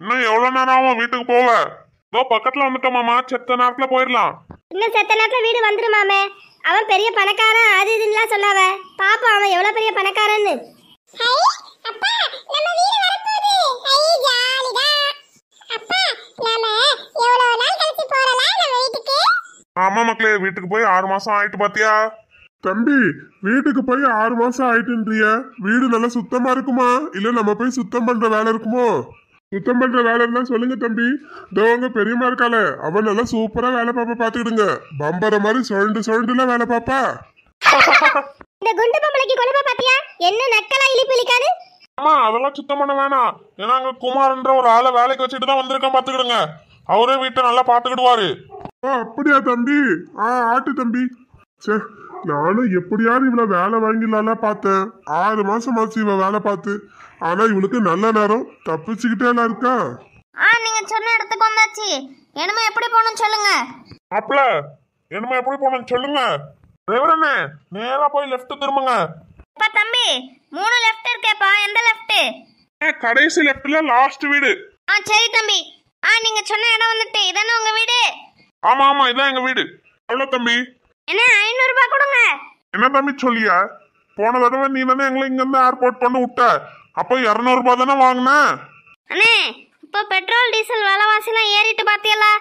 இன்னும் எவ்வளவு நேரம் ஆகும் வீட்டுக்கு போவ இதோ பக்கத்துல மாமா செத்த நேரத்துல போயிடலாம் இன்னும் செத்த நேரத்துல வீடு மாமே அவன் பெரிய பணக்காரன் அது இது சொல்லாவ பாப்போம் அவன் எவ்வளவு பெரிய பணக்காரன்னு ஆமா மக்களே வீட்டுக்கு போய் ஆறு மாசம் ஆயிட்டு பாத்தியா தம்பி வீட்டுக்கு போய் ஆறு மாசம் ஆயிட்டுன்றிய வீடு நல்லா சுத்தமா இருக்குமா இல்ல நம்ம போய் சுத்தம் பண்ற வேலை இருக்குமோ சுத்தம் பண்ற வேலை இருந்தா சொல்லுங்க தம்பி தோங்க பெரியமா இருக்கால அவன் நல்லா சூப்பரா வேலை பாப்பா பாத்துக்கிடுங்க பம்பர மாதிரி சுழண்டு சுழண்டுலாம் வேலை பாப்பா இந்த குண்டு பொம்பளைக்கு கொலைப்பா பாத்தியா என்ன நக்கலா இழிப்பு இழிக்காது அம்மா அதெல்லாம் சுத்தம் பண்ண வேணாம் ஏன்னா அங்க குமார்ன்ற ஒரு ஆளை வேலைக்கு வச்சுட்டு தான் வந்திருக்கேன் பாத்துக்கிடுங்க அவரே வீட்டை நல்லா பாத்துக்கிடுவாரு அப்படியா தம்பி ஆ ஆட்டு தம்பி சே நானும் எப்படியாவது இவளை வேலை வாங்கிடலாம்ல பார்த்தேன் ஆறு மாசம் ஆச்சு இவ வேலை பார்த்து ஆனா இவனுக்கு நல்ல நேரம் தப்பிச்சுக்கிட்டே இருக்கா ஆ நீங்க சொன்ன இடத்துக்கு வந்தாச்சு என்னமா எப்படி போகணும் சொல்லுங்க மாப்பிள என்னமா எப்படி போகணும் சொல்லுங்க ரெவரண்ணே நேரா போய் லெஃப்ட் திரும்புங்க அப்பா தம்பி மூணு லெஃப்ட் இருக்கேப்பா எந்த லெஃப்ட் கடைசி லெஃப்ட்ல லாஸ்ட் வீடு ஆ சரி தம்பி ஆ நீங்க சொன்ன இடம் வந்துட்டு இதானே உங்க வீடு ஆமா ஆமா இதான் எங்க வீடு எவ்வளோ தம்பி என்ன ஐநூறுபா கொடுங்க என்ன தம்பி சொல்லியா போன தடவை நீ தானே எங்களை இங்கேருந்து ஏர்போர்ட் பண்ண விட்ட அப்போ இரநூறுபா தானே வாங்கின அண்ணே இப்போ பெட்ரோல் டீசல் விலைவாசிலாம் ஏறிட்டு பார்த்தியலா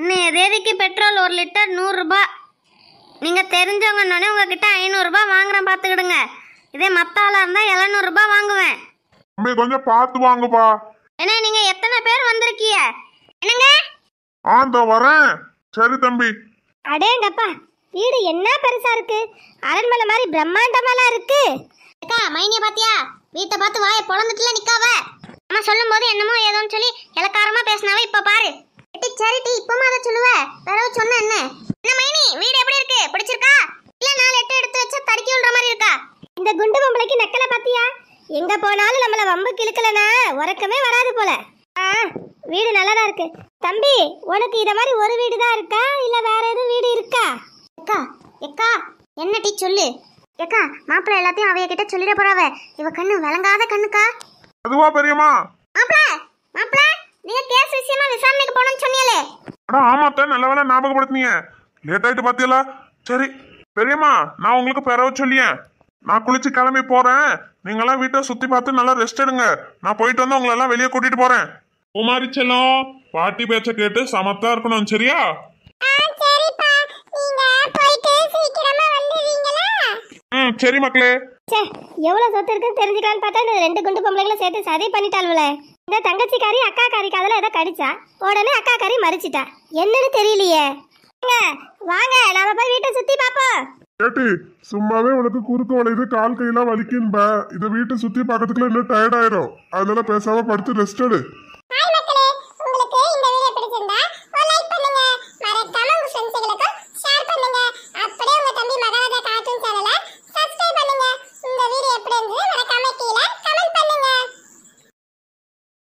இன்னும் எதேதிக்கு பெட்ரோல் ஒரு லிட்டர் நூறுரூபா நீங்கள் தெரிஞ்சவங்கன்னொடனே உங்ககிட்ட ஐநூறுரூபா வாங்குறேன் பார்த்துக்கிடுங்க இதே மத்தாலாக இருந்தால் எழுநூறுபா வாங்குவேன் தம்பி கொஞ்சம் பார்த்து வாங்குப்பா என்ன நீங்கள் எத்தனை பேர் வந்திருக்கீங்க என்னங்க ஆ இந்த வரேன் சரி தம்பி அடேங்கப்பா வீடு என்ன பெருசா இருக்கு அரண்மனை மாதிரி பிரம்மாண்டமாலாம் இருக்கு அக்கா மைனிய பாத்தியா வீட்டை பார்த்து வாயை பொழந்துட்டுல நிக்காவ அம்மா சொல்லும் போது என்னமோ ஏதோன்னு சொல்லி இலக்காரமா பேசினாவே இப்ப பாரு சரிட்டி இப்பமா அதை சொல்லுவ பிறகு சொன்ன என்ன என்ன மைனி வீடு எப்படி இருக்கு பிடிச்சிருக்கா இல்ல நான் எட்டு எடுத்து வச்சா தடுக்கி விடுற மாதிரி இருக்கா இந்த குண்டு பொம்பளைக்கு நெக்கலை பாத்தியா எங்க போனாலும் நம்மள வம்பு கிழக்கலனா உறக்கமே வராது போல ஆ வீடு தான் இருக்கு தம்பி உனக்கு இத மாதிரி ஒரு வீடு தான் இருக்கா இல்ல வேற எதுவும் வீடு இருக்கா எக்கா எக்கா என்ன டீ சொல்லு எக்கா மாப்பிள்ள எல்லாத்தையும் அவைய கிட்ட சொல்லிட போறாவ இவ கண்ணு விளங்காத கண்ணுக்கா அதுவா பெரியம்மா மாப்பிள்ள மாப்பிள்ள நீங்க கேஸ் விஷயமா விசாரணைக்கு போனோம்னு சொன்னீங்களே அட ஆமாத்த நல்ல வேலை ஞாபகப்படுத்துனீங்க லேட் ஆயிட்டு பாத்தியலா சரி பெரியம்மா நான் உங்களுக்கு பெறவ சொல்லியேன் நான் குளிச்சு கிளம்பி போறேன் நீங்களாம் வீட்டை சுத்தி பார்த்து நல்லா ரெஸ்ட் எடுங்க நான் போயிட்டு வந்து உங்களெல்லாம் வெளியே கூட்டிட்டு போறேன் குமாரி செல்லம் பாட்டி பேச்சை கேட்டு சமத்தா இருக்கணும் சரியா சரி மக்களே சே எவ்வளவு சொத்து இருக்குன்னு தெரிஞ்சுக்கலாம்னு பார்த்தா இந்த ரெண்டு குண்டு பொம்பளைங்களும் சேர்த்து சதி பண்ணிட்டாள்வல இந்த தங்கச்சிக்காரி அக்கா காரிக்கு அதில் ஏதோ கடிச்சா உடனே அக்கா காரி மறிச்சிட்டா என்னன்னு தெரியலையே வாங்க, நாம போய் வீட்டை சுத்தி பாப்போம் ஏட்டி சும்மாவே உனக்கு குறுக்கு வளையுது கால் கையெல்லாம் வலிக்கும்ப இதை வீட்டை சுத்தி பாக்கிறதுக்குள்ள இன்னும் டயர்ட் ஆயிரும் அதனால பேசாம படுத்து ரெஸ்ட் எடு